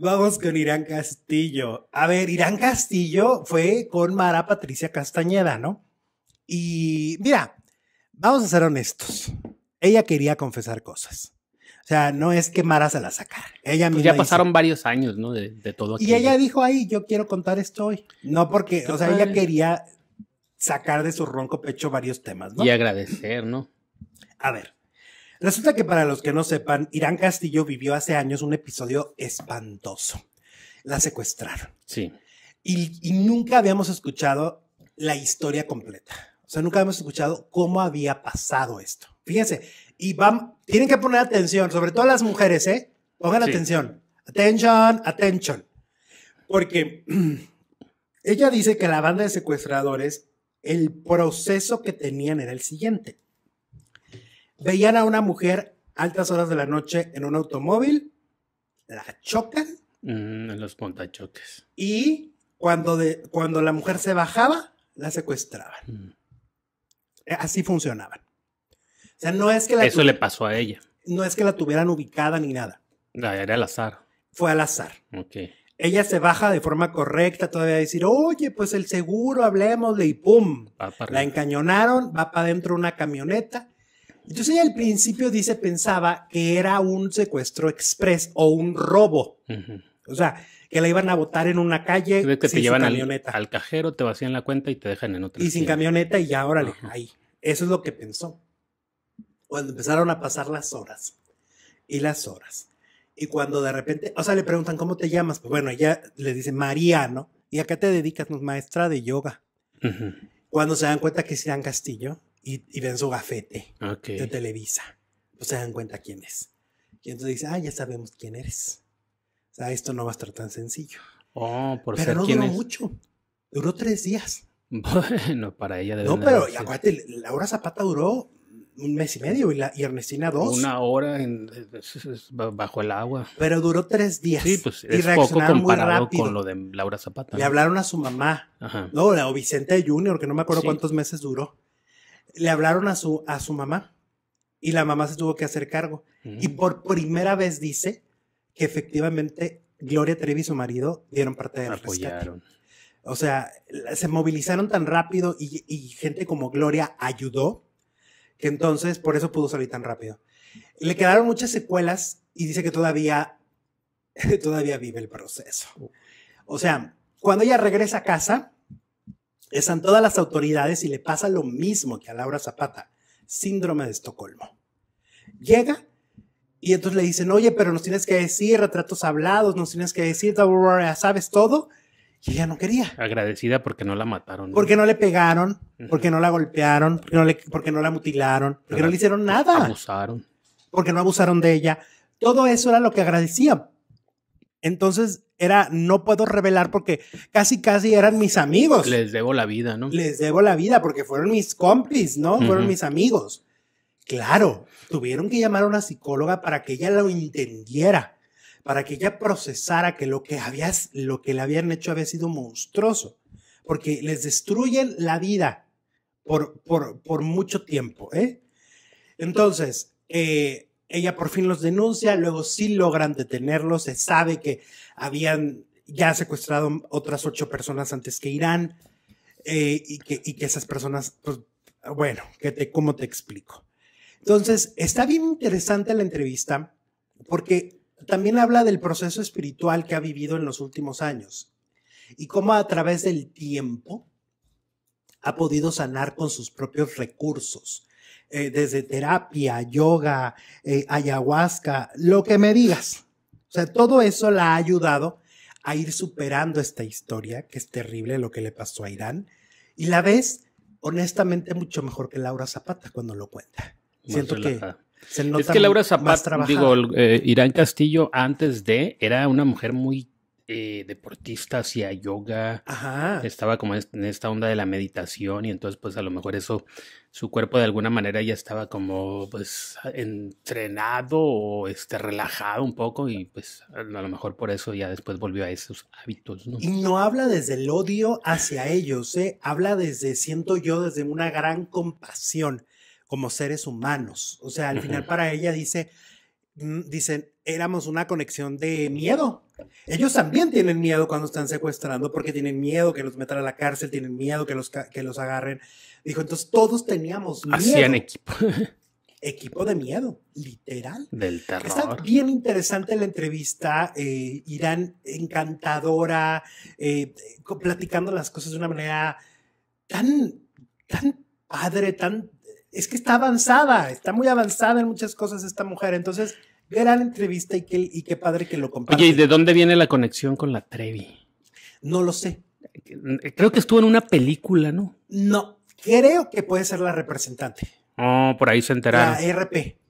Vamos con Irán Castillo. A ver, Irán Castillo fue con Mara Patricia Castañeda, ¿no? Y mira, vamos a ser honestos. Ella quería confesar cosas. O sea, no es que Mara se la sacara. Ella pues ya pasaron varios años, ¿no? De, todo. Y ella dijo ahí, yo quiero contar esto hoy. No porque, o sea, ella quería sacar de su ronco pecho varios temas, ¿no? Y agradecer, ¿no? A ver, Resulta que para los que no sepan, Irán Castillo vivió hace años un episodio espantoso. La secuestraron. Sí. Y, nunca habíamos escuchado la historia completa. O sea, nunca habíamos escuchado cómo había pasado esto. Fíjense, y van, tienen que poner atención, sobre todo las mujeres, ¿eh? Pongan atención. atención. Attention, attention. Porque ella dice que la banda de secuestradores, el proceso que tenían era el siguiente. Veían a una mujer altas horas de la noche en un automóvil, la chocan. Mm, en los pontachoques. Y cuando, cuando la mujer se bajaba, la secuestraban. Mm. Eh, así funcionaban. O sea, no es que la Eso le pasó a ella. No es que la tuvieran ubicada ni nada. No, ah, era al azar. Fue al azar. Ok. Ella se baja de forma correcta, todavía a decir, oye, pues el seguro, hablemosle y pum. La encañonaron, va para adentro una camioneta entonces ella al principio dice, pensaba que era un secuestro express o un robo. O sea, que la iban a botar en una calle que sin te llevan camioneta. Al, cajero, te vacían la cuenta y te dejan en otra. Y sin camioneta y ya, órale, ahí. Eso es lo que pensó. Cuando empezaron a pasar las horas y las horas. Y cuando de repente, o sea, le preguntan, ¿cómo te llamas? Pues bueno, ella le dice, Mariano. ¿Y acá te dedicas? maestra de yoga. Cuando se dan cuenta que es dan Castillo, y, ven su gafete de Televisa. Pues se dan cuenta quién es. Y entonces dice, ah, ya sabemos quién eres. O sea, esto no va a estar tan sencillo. Oh, por Pero no duró mucho. Duró tres días. Bueno, para ella debe No, pero acuérdate, Laura Zapata duró un mes y medio y, la, y Ernestina dos. Una hora en, bajo el agua. Pero duró tres días. Sí, pues es poco comparado con lo de Laura Zapata. Le hablaron a su mamá. Ajá. No, o Vicente Junior, que no me acuerdo cuántos meses duró le hablaron a su, a su mamá y la mamá se tuvo que hacer cargo. Y mm. por primera vez dice que efectivamente Gloria Trevi y su marido dieron parte de la rescate. O sea, se movilizaron tan rápido y, gente como Gloria ayudó, que entonces por eso pudo salir tan rápido. Le quedaron muchas secuelas y dice que todavía, todavía vive el proceso. O sea, cuando ella regresa a casa, están todas las autoridades y le pasa lo mismo que a Laura Zapata, síndrome de Estocolmo. Llega y entonces le dicen, oye, pero nos tienes que decir retratos hablados, nos tienes que decir, sabes todo. Y ella no quería. Agradecida porque no la mataron. Porque no le pegaron, porque no la golpearon, porque no, porque no la mutilaron, porque no, le hicieron nada. Abusaron. Porque no abusaron de ella. Todo eso era lo que agradecía, entonces era, no puedo revelar porque casi, casi eran mis amigos. Les debo la vida, ¿no? Les debo la vida porque fueron mis cómplices, ¿no? Fueron mis amigos. Claro, tuvieron que llamar a una psicóloga para que ella lo entendiera, para que ella procesara que lo que, habías, lo que le habían hecho había sido monstruoso, porque les destruyen la vida por, por, por mucho tiempo, ¿eh? Entonces, eh, ella por fin los denuncia, luego sí logran detenerlos, se sabe que habían ya secuestrado otras ocho personas antes que Irán eh, y, que, y, que, esas personas, pues, bueno, que te, ¿cómo te explico? Entonces, está bien interesante la entrevista porque también habla del proceso espiritual que ha vivido en los últimos años y cómo a través del tiempo ha podido sanar con sus propios recursos eh, desde terapia, yoga, eh, ayahuasca, lo que me digas. O sea, todo eso la ha ayudado a ir superando esta historia, que es terrible lo que le pasó a Irán. Y la ves, honestamente, mucho mejor que Laura Zapata cuando lo cuenta. Siento que Es que Laura Zapata, digo, eh, Irán Castillo antes de, era una mujer muy eh, deportista hacia yoga. Estaba como en esta onda de la meditación y entonces pues a lo mejor eso, su cuerpo de alguna manera ya estaba como pues entrenado o este, relajado un poco y pues a lo mejor por eso ya después volvió a esos hábitos. Y no habla desde el odio hacia ellos, ¿eh? habla desde, siento yo, desde una gran compasión como seres humanos. O sea, al final para ella dice, mm, dicen, éramos una conexión de miedo. Ellos también tienen miedo cuando están secuestrando porque tienen miedo que los metan a la cárcel, tienen miedo que los, que los agarren. Dijo, entonces todos teníamos miedo. Hacían equipo. equipo de miedo, literal. Del terror. Está bien interesante la entrevista, eh, Irán encantadora, eh, platicando las cosas de una manera tan, tan padre, tan... Es que está avanzada, está muy avanzada en muchas cosas esta mujer, entonces gran entrevista y qué, y qué padre que lo compartas. Oye, ¿y de dónde viene la conexión con la Trevi? No lo sé. Creo que estuvo en una película, ¿no? No, creo que puede ser la representante. Oh, por ahí se enteraron. La RP.